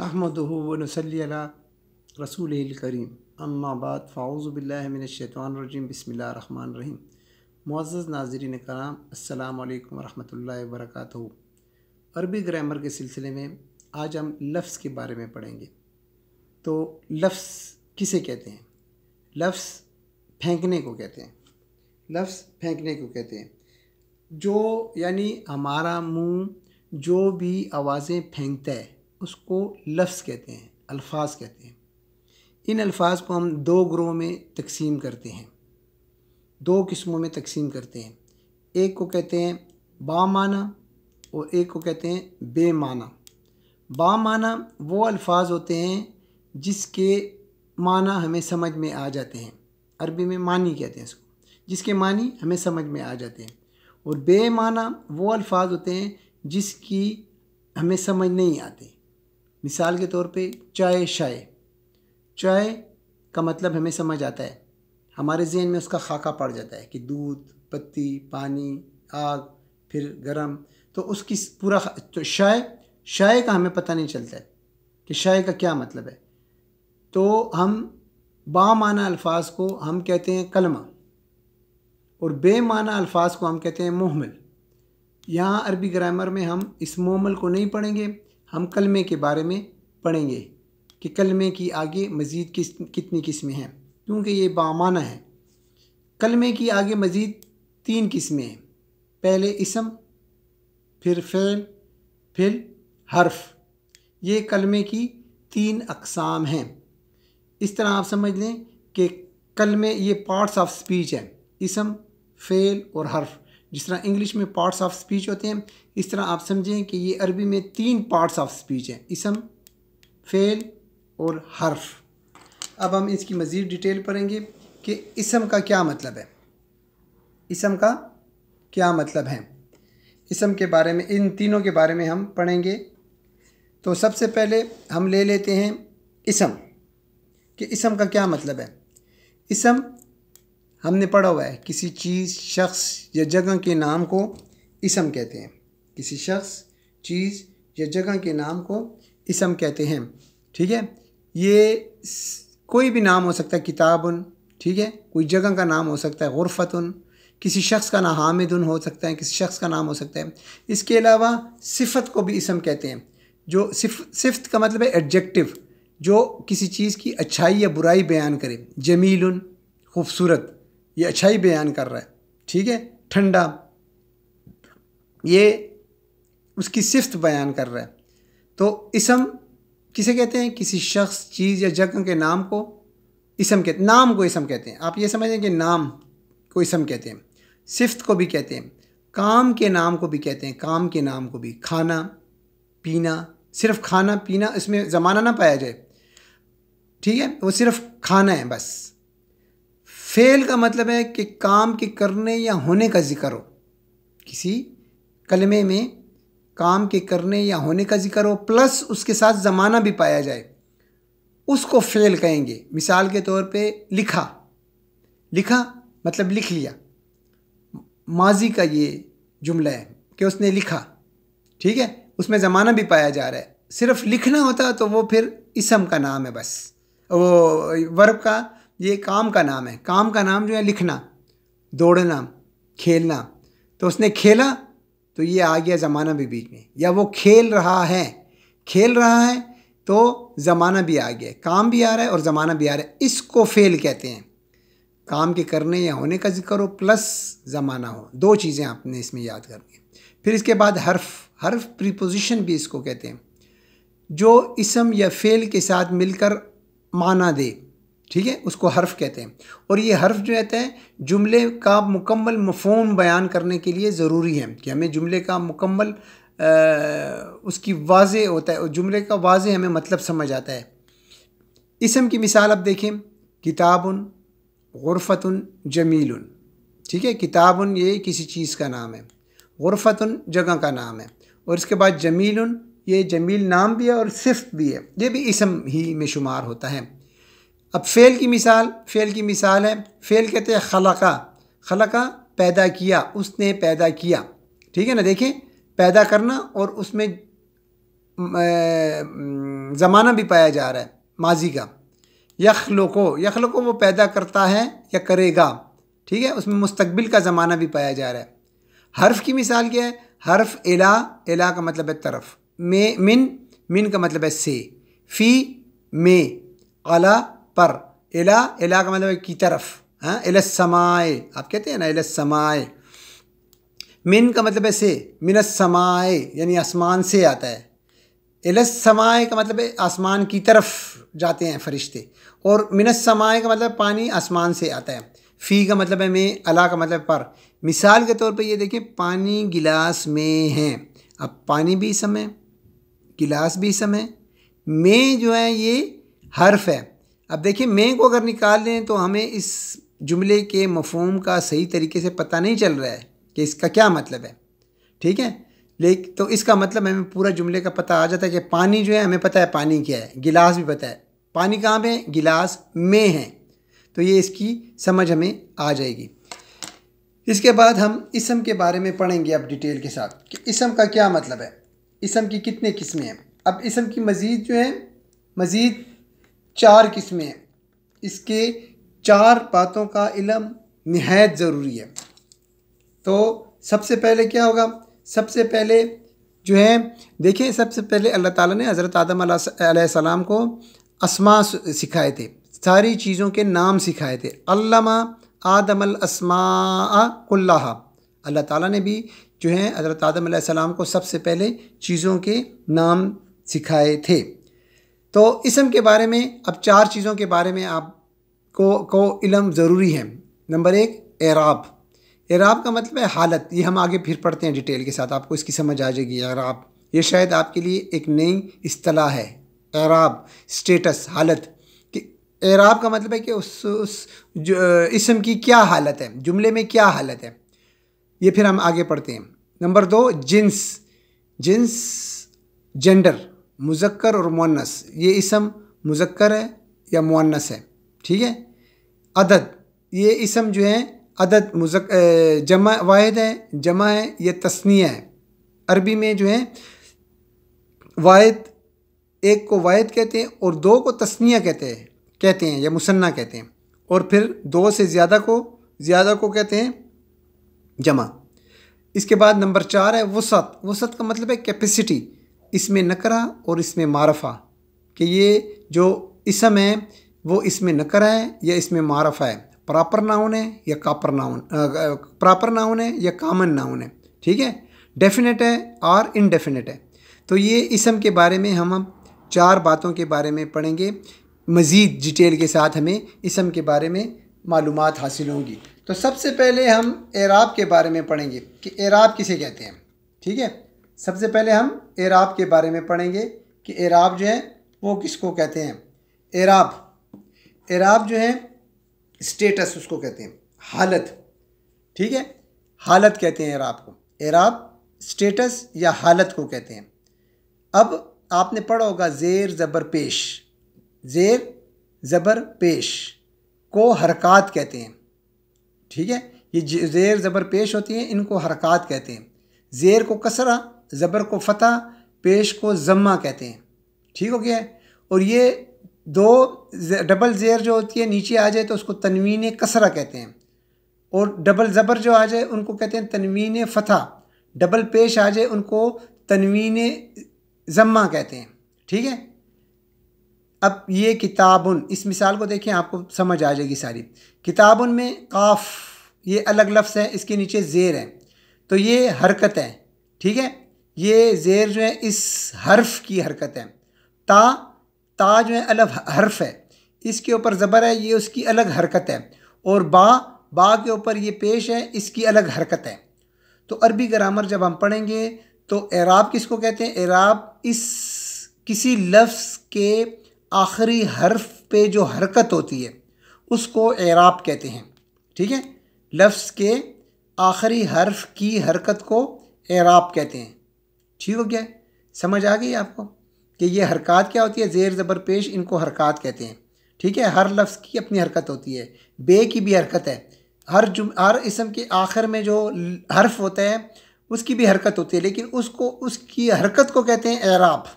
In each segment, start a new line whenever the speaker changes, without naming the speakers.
नहमदनसल्ला रसूल करीम अम्माबाद फ़ाउज़बिल्लिनशैतवानरजीम बसमीम मुआज़ नाजरीन कराम अल्लाम वरहमल वर्क अरबी ग्रामर के सिलसिले में आज हम लफ्स के बारे में पढ़ेंगे तो लफ्स किसे कहते हैं लफ्स फेंकने को कहते हैं लफ्स फेंकने को कहते हैं जो यानी हमारा मुंह जो भी आवाज़ें फेंकता है उसको लफ्स कहते हैं अल्फाज कहते हैं इन अल्फाज को हम दो ग्रोह में तकसीम करते हैं दो किस्मों में तकसीम करते हैं एक को कहते हैं बामाना और एक को कहते हैं बेमाना बामाना वो अल्फाज होते हैं जिसके माना हमें समझ में आ जाते हैं अरबी में मानी कहते हैं इसको जिसके मानी हमें समझ में आ जाते हैं और बेमाना वो अल्फाज होते हैं जिसकी हमें समझ नहीं आती मिसाल के तौर पे चाय शाय चाय का मतलब हमें समझ आता है हमारे जहन में उसका खाका पड़ जाता है कि दूध पत्ती पानी आग फिर गरम तो उसकी पूरा तो शाय शाय का हमें पता नहीं चलता है कि शाय का क्या मतलब है तो हम बामाना अल्फाज को हम कहते हैं कलमा और बेमाना अल्फाज को हम कहते हैं मोहमल यहाँ अरबी ग्रामर में हम इस मोहमल को नहीं पढ़ेंगे हम कलमे के बारे में पढ़ेंगे कि कलमे की आगे मज़ीद किस कितनी किस्में हैं क्योंकि ये बामाना है कलमे की आगे मज़ीद तीन किस्में हैं पहले इसम फिर फ़ैल फिर हर्फ ये कलमे की तीन अकसाम हैं इस तरह आप समझ लें कि कलमे ये पार्ट्स ऑफ स्पीच हैं इसम फ़ेल और हर्फ जिस तरह इंग्लिश में पार्ट्स ऑफ स्पीच होते हैं इस तरह आप समझें कि ये अरबी में तीन पार्ट्स ऑफ स्पीच हैं इसम फेल और हर्फ अब हम इसकी मज़ीद डिटेल पढ़ेंगे कि इसम का क्या मतलब है इसम का क्या मतलब है इसम के बारे में इन तीनों के बारे में हम पढ़ेंगे तो सबसे पहले हम ले लेते हैं इसम कि इसम का क्या मतलब है इसम हमने पढ़ा हुआ है किसी चीज़ शख्स या जगह के नाम को इसम कहते हैं किसी शख्स चीज़ या जगह के नाम को इसम कहते हैं ठीक है ये कोई भी नाम हो सकता है किताबन ठीक है कोई जगह का नाम हो सकता है गुरफतन किसी शख्स का नाम हामिदन हो सकता है किसी शख्स का नाम हो सकता है इसके अलावा सिफत को भी इसम कहते हैं जो सिफ सिफत का मतलब है एडजेक्टिव जो किसी चीज़ की अच्छाई या बुराई बयान करे जमील खूबसूरत ये अच्छाई बयान कर रहा है ठीक है ठंडा ये उसकी सिफ्त बयान कर रहा है तो इसम किसे कहते हैं किसी शख्स चीज़ या जगह के नाम को इसम कहते नाम को इसम कहते हैं आप ये समझें कि नाम को इसम कहते हैं सिफ्त को भी कहते हैं काम के नाम को भी कहते हैं काम के नाम को भी खाना पीना सिर्फ खाना पीना इसमें ज़माना ना पाया जाए ठीक है वो सिर्फ खाना है बस फेल का मतलब है कि काम के करने या होने का जिक्र हो किसी कलमे में काम के करने या होने का जिक्र हो प्लस उसके साथ ज़माना भी पाया जाए उसको फेल कहेंगे मिसाल के तौर पे लिखा लिखा मतलब लिख लिया माजी का ये जुमला है कि उसने लिखा ठीक है उसमें ज़माना भी पाया जा रहा है सिर्फ लिखना होता तो वो फिर इसम का नाम है बस वो वर्ब का ये काम का नाम है काम का नाम जो है लिखना दौड़ना खेलना तो उसने खेला तो ये आ गया ज़माना भी बीच में या वो खेल रहा है खेल रहा है तो ज़माना भी आ गया काम भी आ रहा है और ज़माना भी आ रहा है इसको फेल कहते हैं काम के करने या होने का जिक्र हो प्लस ज़माना हो दो चीज़ें आपने इसमें याद करनी दी फिर इसके बाद हर्फ हर्फ प्रीपोजिशन भी इसको कहते हैं जो इसम या फेल के साथ मिलकर माना दे ठीक है उसको हर्फ कहते हैं और ये हर्फ जो रहता हैं जुमले का मुकम्मल मफहम बयान करने के लिए ज़रूरी है कि हमें जुमले का मुकम्मल आ, उसकी वाज होता है और जुमले का वाज हमें मतलब समझ आता है इसम की मिसाल अब देखें किताबन गुरफ़तन जमील ठीक है किताबन ये किसी चीज़ का नाम है गुरफ़तन जगह का नाम है और इसके बाद जमील ये जमील नाम भी है और सिर्फ भी है ये भी इसम ही में शुमार होता है अब फ़ेल की मिसाल फ़ेल की मिसाल है फ़ेल कहते हैं खलका खलका पैदा किया उसने पैदा किया ठीक है ना देखें पैदा करना और उसमें ज़माना भी पाया जा रहा है माजी का यख यखलको वो पैदा करता है या करेगा ठीक है उसमें मुस्तबिल का ज़माना भी पाया जा रहा है हर्फ की मिसाल क्या है हर्फ एला एला का मतलब है तरफ मे मिन मिन का मतलब है से फ़ी मे अला पर एला एला का मतलब की तरफ हाँ इलसमाए आप कहते हैं ना एल समाए मिन का मतलब है से समाए यानी आसमान से आता है एल समाए का मतलब है आसमान की तरफ जाते हैं फरिश्ते और मिनसमाए का मतलब पानी आसमान से आता है फ़ी का मतलब है मे अला का मतलब पर मिसाल के तौर पे ये देखें पानी गिलास में है अब पानी भी समय गिलास भी समय मे जो है ये हर्फ है अब देखिए मैं को अगर निकाल लें तो हमें इस जुमले के मफहम का सही तरीके से पता नहीं चल रहा है कि इसका क्या मतलब है ठीक है लेकिन तो इसका मतलब हमें पूरा जुमले का पता आ जाता है कि पानी जो है हमें पता है पानी क्या है गिलास भी पता है पानी कहाँ पर है गिलास में है तो ये इसकी समझ हमें आ जाएगी इसके बाद हम इसम के बारे में पढ़ेंगे अब डिटेल के साथ कि इसम का क्या मतलब है इसम की कितने किस्में हैं अब इसम की मज़ीद जो है मज़ीद चार किस्में हैं इसके चार बातों का इलम नहायत ज़रूरी है तो सबसे पहले क्या होगा सबसे पहले जो है देखें सबसे पहले अल्लाह ताला ने हज़रत आदम सलाम को असमा सिखाए थे सारी चीज़ों के नाम सिखाए थे अल्लामा आदम कुल्ला अल्लाह ताला ने भी जो है हज़रत आदम सलाम को सबसे पहले चीज़ों के नाम सिखाए थे तो इसम के बारे में अब चार चीज़ों के बारे में आप को को इलम ज़रूरी है नंबर एक एराब एराब का मतलब है हालत ये हम आगे फिर पढ़ते हैं डिटेल के साथ आपको इसकी समझ आ जाएगी एराब ये शायद आपके लिए एक नई अतलाह है एराब स्टेटस हालत कि एराब का मतलब है कि उस उस इसम की क्या हालत है जुमले में क्या हालत है ये फिर हम आगे पढ़ते हैं नंबर दो जिन्स जिन्स जेंडर मुजक्कर और मुन्नस ये इसम मुजक्कर है या मुन्नस है ठीक है अदद ये इसम जो है अदद मुजक जमा वाहिद है जमा है ये तस्निया है अरबी में जो है वाहिद एक को वाहिद कहते हैं और दो को तस्निया कहते हैं कहते हैं या मुसन्ना कहते हैं और फिर दो से ज़्यादा को ज़्यादा को कहते हैं जमा इसके बाद नंबर चार है वसत वसत का मतलब है कैपेसिटी इसमें नकरा और इसमें मारफा कि ये जो इसम है वो इसमें नकरा है या इसमें मारफा है प्रॉपर नाउन है या कापर नाउन प्रॉपर नाउन है या कामन नाउन है ठीक है डेफिनेट है और इनडेफिनेट है तो ये इसम के बारे में हम अब चार बातों के बारे में पढ़ेंगे मज़ीद डिटेल के साथ हमें इसम के बारे में मालूम हासिल होंगी तो सबसे पहले हम एराब के बारे में पढ़ेंगे कि एराब किसे कहते हैं ठीक है सबसे पहले हम एराब के बारे में पढ़ेंगे कि एराब जो है वो किसको कहते हैं एराब एराब जो है स्टेटस उसको कहते हैं हालत ठीक है हालत कहते हैं एराब को एराब स्टेटस या हालत को कहते हैं अब आपने पढ़ा होगा ज़ेर ज़बर पेश ज़ेर ज़बर पेश को हरकत कहते हैं ठीक है ये ज़ेर ज़बर पेश होती हैं इनको हरकत कहते हैं ज़ेर को कसरा ज़बर को फ़तः पेश को ज़म्मा कहते हैं ठीक हो गया और ये दो डबल ज़ेर जो होती है नीचे आ जाए तो उसको तनवीन कसरा कहते हैं और डबल ज़बर जो आ जाए उनको कहते हैं तनवीन फ़तः डबल पेश आ जाए उनको तनवीन ज़म्मा कहते हैं ठीक है अब ये किताबन इस मिसाल को देखें आपको समझ आ जाएगी सारी किताबन में काफ़ ये अलग लफ्स है इसके नीचे ज़ेर है तो ये हरकत है ठीक है ये ज़ेर जो है इस हर्फ की हरकत है ता ता जो है अलग हर्फ है इसके ऊपर ज़बर है ये उसकी अलग हरकत है और बा बा के ऊपर ये पेश है इसकी अलग हरकत है तो अरबी ग्रामर जब हम पढ़ेंगे तो एराब किसको कहते हैं एराब इस किसी लफ्ज़ के आखिरी हर्फ पे जो हरकत होती है उसको एराब कहते हैं ठीक है लफ्ज़ के आखिरी हर्फ की हरकत को एराब कहते हैं ठीक हो गया समझ आ गई आपको कि ये हरकत क्या होती है ज़ेर ज़बर पेश इनको हरकत कहते हैं ठीक है हर लफ्ज़ की अपनी हरकत होती है बे की भी हरकत है हर जुम हर इसम के आखिर में जो हर्फ होता है उसकी भी हरकत होती है लेकिन उसको उसकी हरकत को कहते हैं एराब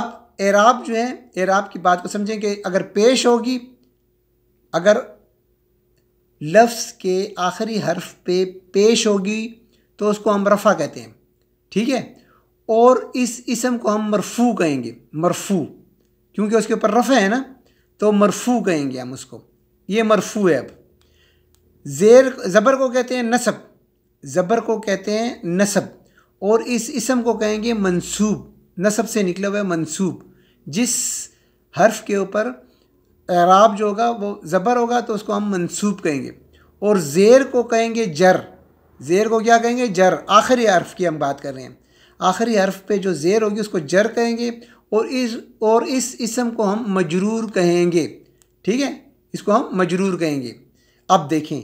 अब एराब जो है एराब की बात को समझें कि अगर पेश होगी अगर लफ्ज़ के आखिरी हर्फ पे पेश होगी तो उसको हम रफ़ा कहते हैं ठीक है और इस इसम को हम मरफू कहेंगे मरफू क्योंकि उसके ऊपर रफ़ है ना तो मरफू कहेंगे हम उसको ये मरफू है अब जेर ज़बर को कहते हैं नसब ज़बर को कहते हैं नसब और इस इसम को कहेंगे मंसूब नसब से निकला हुआ मंसूब जिस हर्फ के ऊपर एराब जो होगा वो ज़बर होगा तो उसको हम मंसूब कहेंगे और ज़ेर को कहेंगे जर ज़ेर को क्या कहेंगे जर आखिरी हर्फ की हम बात कर रहे हैं आखिरी हर्फ पे जो ज़ेर होगी उसको जर कहेंगे और इस और इस इसम को हम मजरूर कहेंगे ठीक है इसको हम मजरूर कहेंगे अब देखें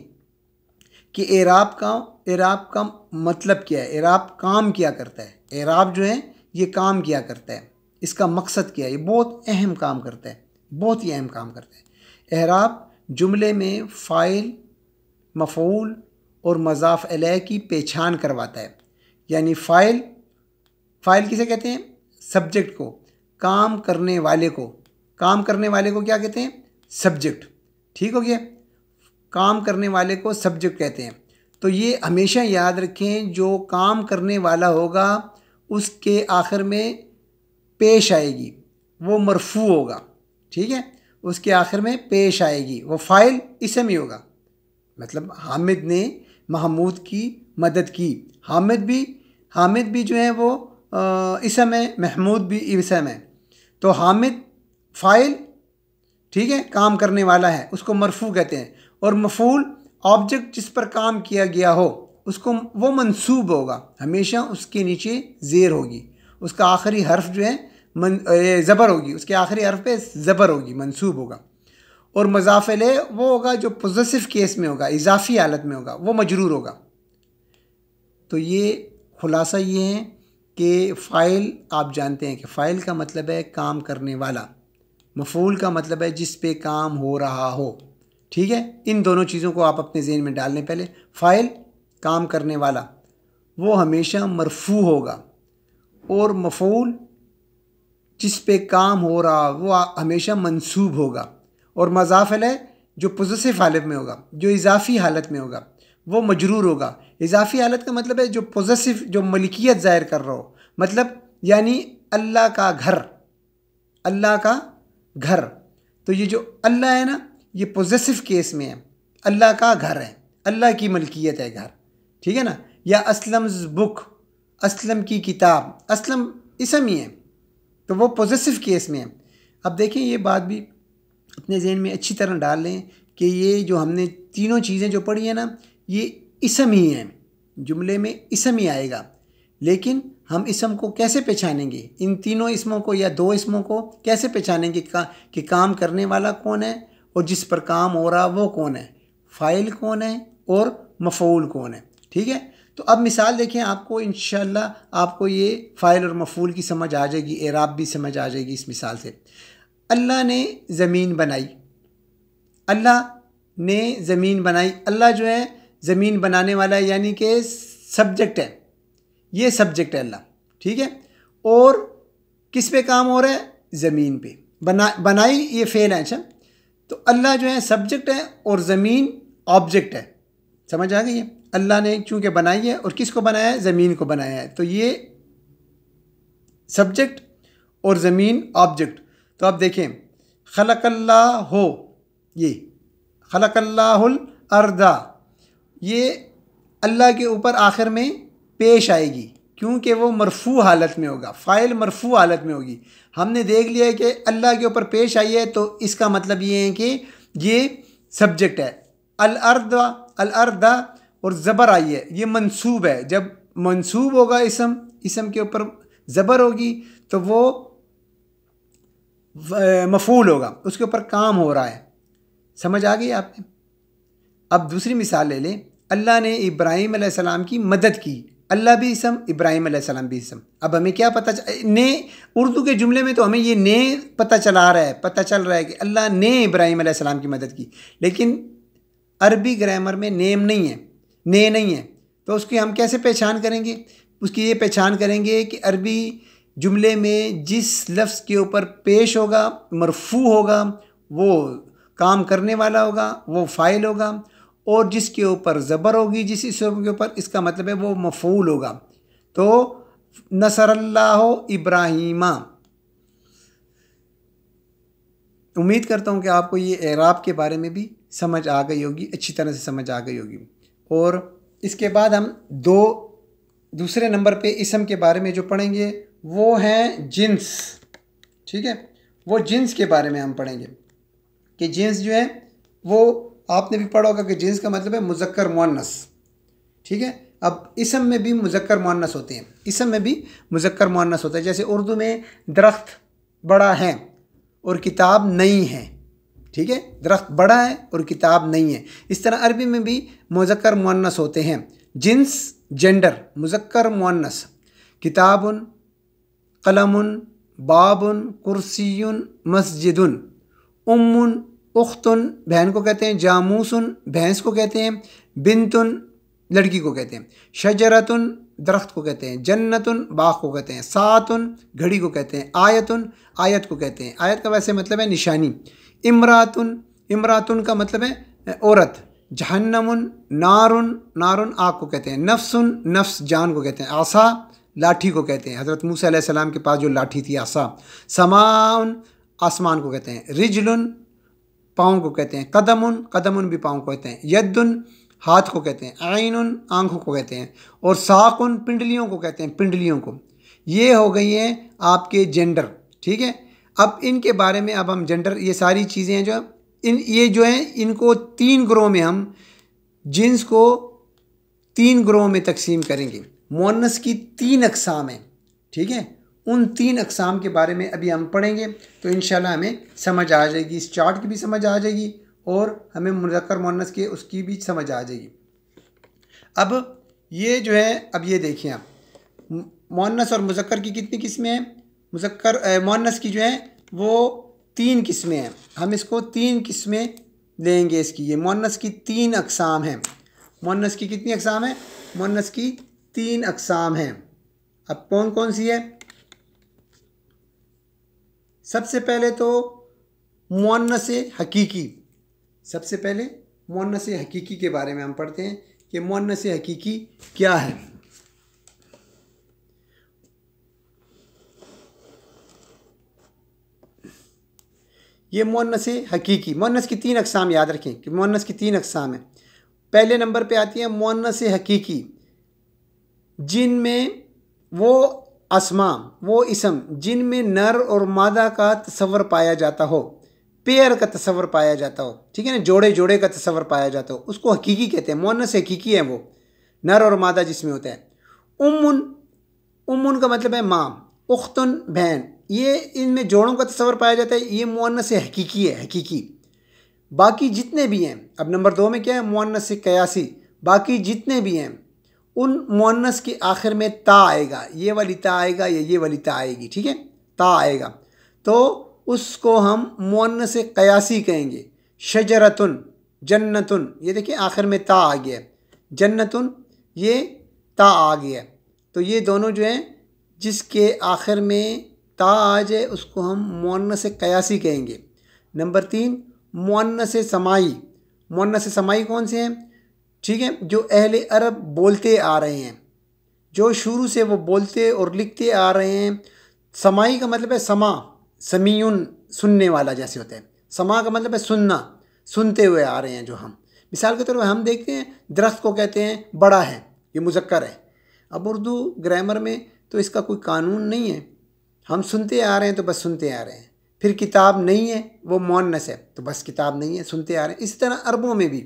कि एराब का एराब का मतलब क्या है एराब काम क्या करता है एराब जो है ये काम क्या करता है इसका मकसद क्या है ये बहुत अहम काम करता है बहुत ही अहम काम करता है एराब जुमले में फ़ाइल मफूल और मजाफ अलह की पहचान करवाता है यानी फ़ाइल फ़ाइल किसे कहते हैं सब्जेक्ट को काम करने वाले को काम करने वाले को क्या कहते हैं सब्जेक्ट ठीक हो गया काम करने वाले को सब्जेक्ट कहते हैं तो ये हमेशा याद रखें जो काम करने वाला होगा उसके आखिर में पेश आएगी वो मरफू होगा ठीक है उसके आखिर में पेश आएगी वो फ़ाइल इसे में होगा मतलब हामिद ने महमूद की मदद की हामिद भी हामिद भी जो है वो इस समय महमूद भी इस समय तो हामिद फ़ाइल ठीक है काम करने वाला है उसको मरफू कहते हैं और मफूल ऑब्जेक्ट जिस पर काम किया गया हो उसको वो मंसूब होगा हमेशा उसके नीचे ज़ेर होगी उसका आखिरी हर्फ जो है मन ज़बर होगी उसके आखिरी हर्फ पे ज़बर होगी मंसूब होगा और मजाफिल वो होगा जो पोजेसिव केस में होगा इजाफी हालत में होगा वो मजरूर होगा तो ये खुलासा ये है कि फ़ाइल आप जानते हैं कि फ़ाइल का मतलब है काम करने वाला मफूल का मतलब है जिस पे काम हो रहा हो ठीक है इन दोनों चीज़ों को आप अपने जहन में डाल लें पहले फ़ाइल काम करने वाला वो हमेशा मरफू होगा और मफूल जिस पे काम हो रहा वो हमेशा मंसूब होगा और मजाफल है जो पोजिसिव हालत में होगा जो इजाफी हालत में होगा वो मजरूर होगा इजाफी हालत का मतलब है जो पोजिसिव जो मलकियत ज़ाहिर कर रहा हो मतलब यानी अल्लाह का घर अल्लाह का घर तो ये जो अल्लाह है ना ये पोजेसिव केस में है अल्लाह का घर है अल्लाह की मलकियत है घर ठीक है ना या असलम्स बुक असलम की किताब असलम इसम ही है तो वो पोजेसिव केस में है अब देखें ये बात भी अपने जहन में अच्छी तरह डाल लें कि ये जो हमने तीनों चीज़ें जो पढ़ी हैं ना ये इसम ही हैं जुमले में इसम ही आएगा लेकिन हम इसम को कैसे पहचानेंगे इन तीनों इसमों को या दो इसमों को कैसे पहचानेंगे का, कि काम करने वाला कौन है और जिस पर काम हो रहा वो कौन है फ़ाइल कौन है और मफूल कौन है ठीक है तो अब मिसाल देखें आपको इन आपको ये फ़ाइल और मफूल की समझ आ जाएगी एराब भी समझ आ जाएगी इस मिसाल से अल्लाह ने ज़मीन बनाई अल्लाह ने ज़मीन बनाई अल्लाह जो है ज़मीन बनाने वाला है यानी कि सब्जेक्ट है ये सब्जेक्ट है अल्लाह ठीक है और किस पे काम हो रहा है ज़मीन पे बना बनाई ये फेल है अच्छा तो अल्लाह जो है सब्जेक्ट है और ज़मीन ऑब्जेक्ट है समझ आ गई है अल्लाह ने चूँकि बनाई है और किसको बनाया है ज़मीन को बनाया है तो ये सब्जेक्ट और ज़मीन ऑब्जेक्ट तो आप देखें खलकल्ला हो ये खलकल्लाहुल अर्दा ये अल्लाह के ऊपर आखिर में पेश आएगी क्योंकि वो मरफू हालत में होगा फ़ाइल मरफू हालत में होगी हमने देख लिया है कि अल्लाह के ऊपर पेश आई है तो इसका मतलब ये है कि ये सब्जेक्ट है अल अर्दा अल अर्दा और ज़बर आई है ये मंसूब है जब मंसूब होगा इसम इसम के ऊपर ज़बर होगी तो वो मफूल होगा उसके ऊपर काम हो रहा है समझ आ गई आपने अब दूसरी मिसाल ले लें अल्लाह ने इब्राहिम सलाम की मदद की अल्लाह भी इसम इब्राहिम सलाम भी इसम अब हमें क्या पता चल ने उर्दू के जुमले में तो हमें ये ने पता चला रहा है पता चल रहा है कि अल्लाह ने इब्राहिम सलाम की मदद की लेकिन अरबी ग्रामर में नेम नहीं है ने नहीं है तो उसकी हम कैसे पहचान करेंगे उसकी ये पहचान करेंगे कि अरबी जुमले में जिस लफ्ज़ के ऊपर पेश होगा मरफू होगा वो काम करने वाला होगा वो फ़ाइल होगा और जिसके ऊपर ज़बर होगी जिस इसम के ऊपर इसका मतलब है वो मफूल होगा तो नसरल्ला इब्राहिमा उम्मीद करता हूँ कि आपको ये एराब के बारे में भी समझ आ गई होगी अच्छी तरह से समझ आ गई होगी और इसके बाद हम दो दूसरे नंबर पे इसम के बारे में जो पढ़ेंगे वो हैं जींस ठीक है वो जींस के बारे में हम पढ़ेंगे कि जींस जो है वो आपने भी पढ़ा होगा कि जींस का मतलब है मुजक्कर मुन्नस ठीक है अब इसम में भी मुजक्कर मुन्नस होते हैं इसम में भी मुजक्कर मुन्नस होता है जैसे उर्दू में दरख्त बड़ा है और किताब नहीं है ठीक है दरख्त बड़ा है और किताब नहीं है इस तरह अरबी में भी मुजक्कर मुन्नस होते हैं जिन्स जेंडर मुजक्कर मुन्नस किताबन कलम बाबन कुर्सी मस्जिद उमन उख्तन बहन को कहते हैं जामूसन भैंस को कहते हैं बिनतन लड़की को कहते हैं शजरतन दरख्त को कहते हैं जन्नतन बाग को कहते हैं सातन घड़ी को कहते हैं आयतन आयत को कहते हैं आयत का वैसे मतलब है निशानी इमरातन इमरातन का मतलब है औरत जहन्नम नारन नारन आग को कहते हैं नफ्सन नफ्स जान को कहते हैं आसा लाठी को कहते हैं हज़रत मूसा सलाम के पास जो लाठी थी आसा समान आसमान को कहते हैं रिजलुन पाँव को कहते हैं कदम कदमुन भी पाँव को कहते हैं यदुन हाथ को कहते हैं आइनुन आँखों को कहते हैं और साकुन पिंडलियों को कहते हैं पिंडलियों को ये हो गई हैं आपके जेंडर ठीक है अब इनके बारे में अब हम जेंडर ये सारी चीज़ें जो इन ये जो हैं इनको तीन ग्रोह में हम जिन्स को तीन ग्रोह में तकसीम करेंगे मोनस की तीन अकसाम हैं ठीक है उन तीन अकसाम के बारे में अभी हम पढ़ेंगे तो इन हमें समझ आ जाएगी इस चार्ट की भी समझ आ जाएगी और हमें मुजक्र मोनस के उसकी भी समझ आ जाएगी अब ये जो है अब ये देखिए आप मोनस और मुजक्र की कितनी किस्में हैं मुजक्र मोनस की जो है वो तीन किस्में हैं हम इसको तीन किस्में लेंगे इसकी ये मोनस की तीन अकसाम हैं मोनस की कितनी अकसाम हैं मोनस की तीन अकसाम हैं अब कौन कौन सी है सबसे पहले तो मुन्नस हकीकी सबसे पहले से हकीकी के बारे में हम पढ़ते हैं कि से हकीकी क्या है ये से हकीकी मुन्नस की तीन अकसाम याद रखें कि मुन्नस की तीन अकसाम हैं पहले नंबर पे आती है मुन्नस हकीकी जिनमें वो असमा वो इसम जिनमें नर और मादा का तस्वर पाया जाता हो पेयर का तस्वर पाया जाता हो ठीक है ना जोड़े जोड़े का तस्वर पाया जाता हो उसको हकीकी कहते हैं मोनस हकीकी है वो नर और मादा जिसमें होता है उमन उमन का मतलब है माम उख्तन बहन ये इनमें जोड़ों का तस्वर पाया जाता है ये मुन्नस हकीकी है हकीकी बाकी जितने भी हैं अब नंबर दो में क्या है मुन्नस कयासी बाकी जितने भी हैं उन मोनस के आखिर में ता आएगा ये वाली ता आएगा या ये वाली ता आएगी ठीक है ता आएगा तो उसको हम मोनस कयासी कहेंगे शजरतन जन्नतन ये देखिए आखिर में ता आ गया जन्नतन ये ता आ गया तो ये दोनों जो हैं जिसके आखिर में ता आ जाए उसको हम मोनस कयासी कहेंगे नंबर तीन मोनस समाई मोनस समाई कौन से हैं ठीक है जो अहल अरब बोलते आ रहे हैं जो शुरू से वो बोलते और लिखते आ रहे हैं समाई का मतलब है समा समीयुन सुनने वाला जैसे होता है समा का मतलब है सुनना सुनते हुए आ रहे हैं जो हम मिसाल के तौर पर हम देखते हैं दरख्त को कहते हैं बड़ा है ये मुजक्कर है अब उर्दू ग्रामर में तो इसका कोई कानून नहीं है हम सुनते आ रहे हैं तो बस सुनते आ रहे हैं फिर किताब नहीं है वो मोनस है तो बस किताब नहीं है सुनते आ रहे हैं इसी तरह अरबों में भी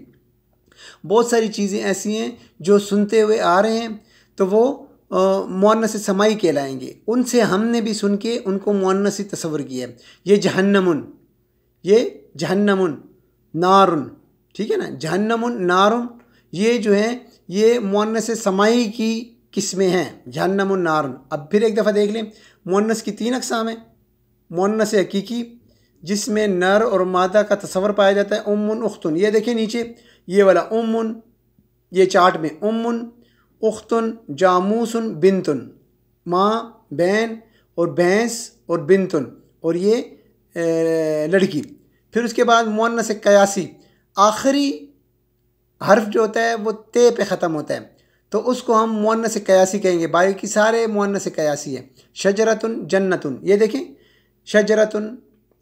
बहुत सारी चीज़ें ऐसी हैं जो सुनते हुए आ रहे हैं तो वो मोनस समाई कहलाएंगे उनसे हमने भी सुन के उनको मोनस तस्वर किया है ये जहन्नमुन ये जहन्नमुन नारुन ठीक है ना जहन्नमुन नारुन ये जो है ये मोनस समाई की किस्में हैं जहन्नमुन नारुन अब फिर एक दफ़ा देख लें मोनस की तीन अकसाम हैं मोनस हकीकी जिसमें नर और मादा का तस्वर पाया जाता है उमन उख्तुन ये देखें नीचे ये वाला उमुन ये चार्ट में उमुन उख्तन जामूसन बिनतन माँ बहन और भैंस और बिनतन और ये लड़की फिर उसके बाद मोन से कयासी आखिरी हर्फ जो होता है वो ते पे ख़त्म होता है तो उसको हम मुन्ना से कयासी कहेंगे बाकी सारे मोन से कयासी है शजरतन जन्नतन ये देखें शजरतन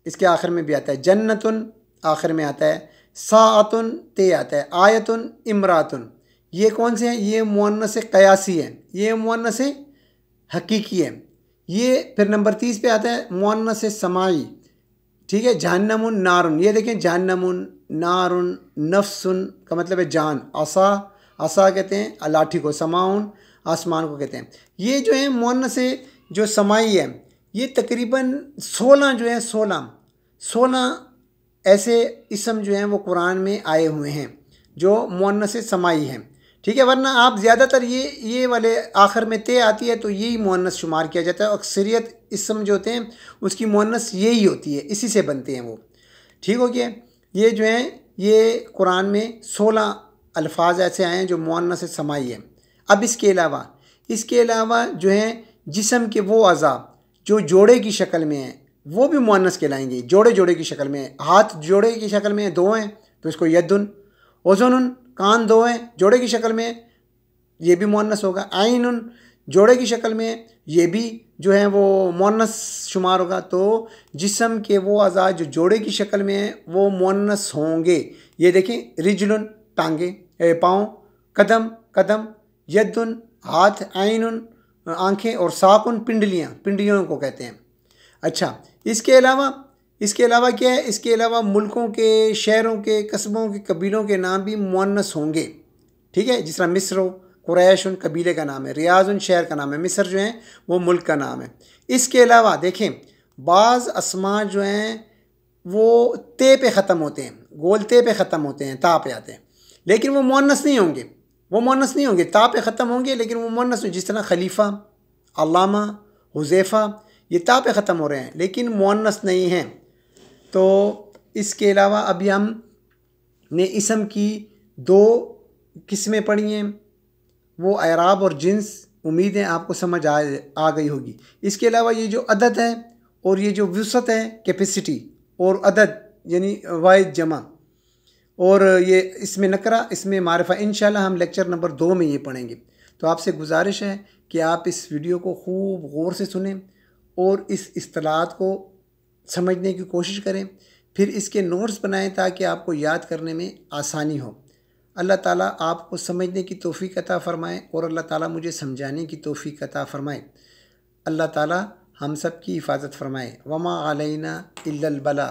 इसके आखिर में भी आता है जन्नतन आखिर में आता है सातुन ते आता है आयतुन इमरातुन ये कौन से हैं ये मुन्न से कयासी हैं ये मुन्न से हकीकी हैं ये फिर नंबर तीस पे आता है मुन्न से समाई ठीक है जहन्नमुन नारुन ये देखें जहन्नमुन नारुन नफसुन का मतलब है जान असा असा कहते हैं अलाठी को समाउन आसमान को कहते हैं ये जो है मुन्न से जो समाई है ये तकरीबन सोलह जो है सोलह सोलह ऐसे इसम जो हैं वो कुरान में आए हुए हैं जो मुनस समाई हैं ठीक है वरना आप ज़्यादातर ये ये वाले आखिर में ते आती है तो यही मुनस शुमार किया जाता है अक्सरियत इसम जो होते हैं उसकी मुनस यही होती है इसी से बनते हैं वो ठीक हो गया ये जो हैं ये कुरान में सोलह अल्फाज ऐसे आए हैं जो मुनस समाई है अब इसके अलावा इसके अलावा जो हैं जिसम के वो अज़ा जो जोड़े की शक्ल में हैं वो भी के लाएंगे जोड़े जोड़े की शक्ल में हाथ जोड़े की शक्ल में दो हैं तो इसको यदुन ओजोन कान दो हैं जोड़े की शक्ल में ये भी मुनस होगा आइन जोड़े की शक्ल में ये भी जो है वो मुनस शुमार होगा तो जिसम के वो आज़ाद जो जोड़े की शक्ल में हैं वो मुनस होंगे ये देखें रिजल टांगे पाँव कदम कदम यदुन हाथ आइन आँखें और साकुन पिंडलियाँ पिंडलियों को कहते हैं अच्छा इसके अलावा इसके अलावा क्या है इसके अलावा मुल्कों के शहरों के कस्बों के कबीलों के नाम भी मुनस होंगे ठीक है जिस तरह मिस्र हो क्रैश उन कबीले का नाम है रियाज उन शहर का नाम है मिस्र जो है वो मुल्क का नाम है इसके अलावा देखें बाज़ असमा जो हैं वो ते पे ख़त्म होते हैं ते पे ख़त्म होते हैं ता पे आते हैं लेकिन वो मुनस नहीं होंगे वो मुनस नहीं होंगे ता पे ख़त्म होंगे लेकिन वो मुनस जिस तरह खलीफा अलामा हुजैफ़ा ये ता पे ख़त्म हो रहे हैं लेकिन मुन्नस नहीं हैं तो इसके अलावा अभी हम ने इसम की दो किस्में पढ़ी हैं वो अराब और जिन्स उम्मीदें आपको समझ आ आ गई होगी इसके अलावा ये जो अदद है और ये जो वसत है कैपेसिटी और अदद यानी वायद जमा और ये इसमें नकरा इसमें मारफा इन हम लेक्चर नंबर दो में ये पढ़ेंगे तो आपसे गुजारिश है कि आप इस वीडियो को खूब गौर से सुने और इस असलाहत को समझने की कोशिश करें फिर इसके नोट्स बनाएं ताकि आपको याद करने में आसानी हो अल्लाह ताला आपको समझने की तोफ़ी कता फ़रमाएँ और अल्लाह ताला मुझे समझाने की तोफ़ी कता फ़रमाएँ अल्लाह ताला हम सब की हिफाज़त फ़रमाएँ वमा अलैना इल्लल